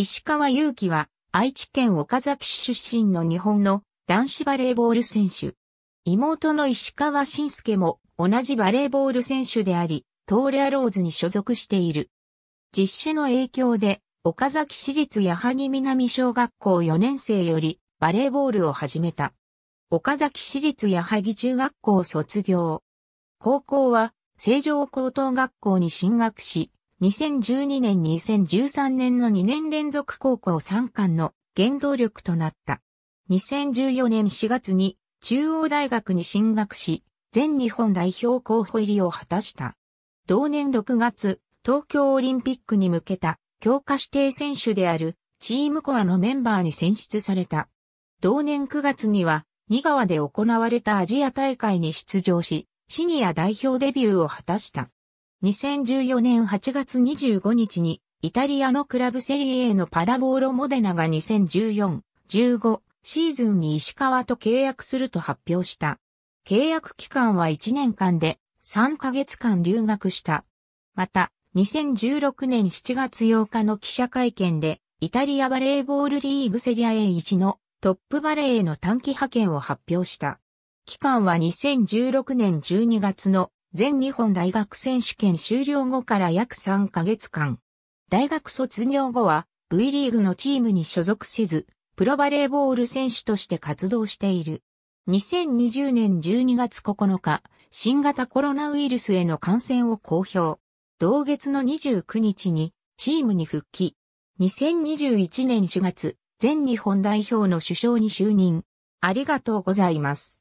石川祐希は愛知県岡崎市出身の日本の男子バレーボール選手。妹の石川晋介も同じバレーボール選手であり、東レアローズに所属している。実施の影響で、岡崎市立矢作南小学校4年生よりバレーボールを始めた。岡崎市立矢作中学校卒業。高校は、成城高等学校に進学し、2012年2013年の2年連続高校3冠の原動力となった。2014年4月に中央大学に進学し、全日本代表候補入りを果たした。同年6月、東京オリンピックに向けた強化指定選手であるチームコアのメンバーに選出された。同年9月には、新川で行われたアジア大会に出場し、シニア代表デビューを果たした。2014年8月25日に、イタリアのクラブセリエのパラボーロモデナが2014、15シーズンに石川と契約すると発表した。契約期間は1年間で3ヶ月間留学した。また、2016年7月8日の記者会見で、イタリアバレーボールリーグセリア A1 のトップバレーへの短期派遣を発表した。期間は2016年12月の全日本大学選手権終了後から約3ヶ月間。大学卒業後は V リーグのチームに所属せず、プロバレーボール選手として活動している。2020年12月9日、新型コロナウイルスへの感染を公表。同月の29日にチームに復帰。2021年4月、全日本代表の首相に就任。ありがとうございます。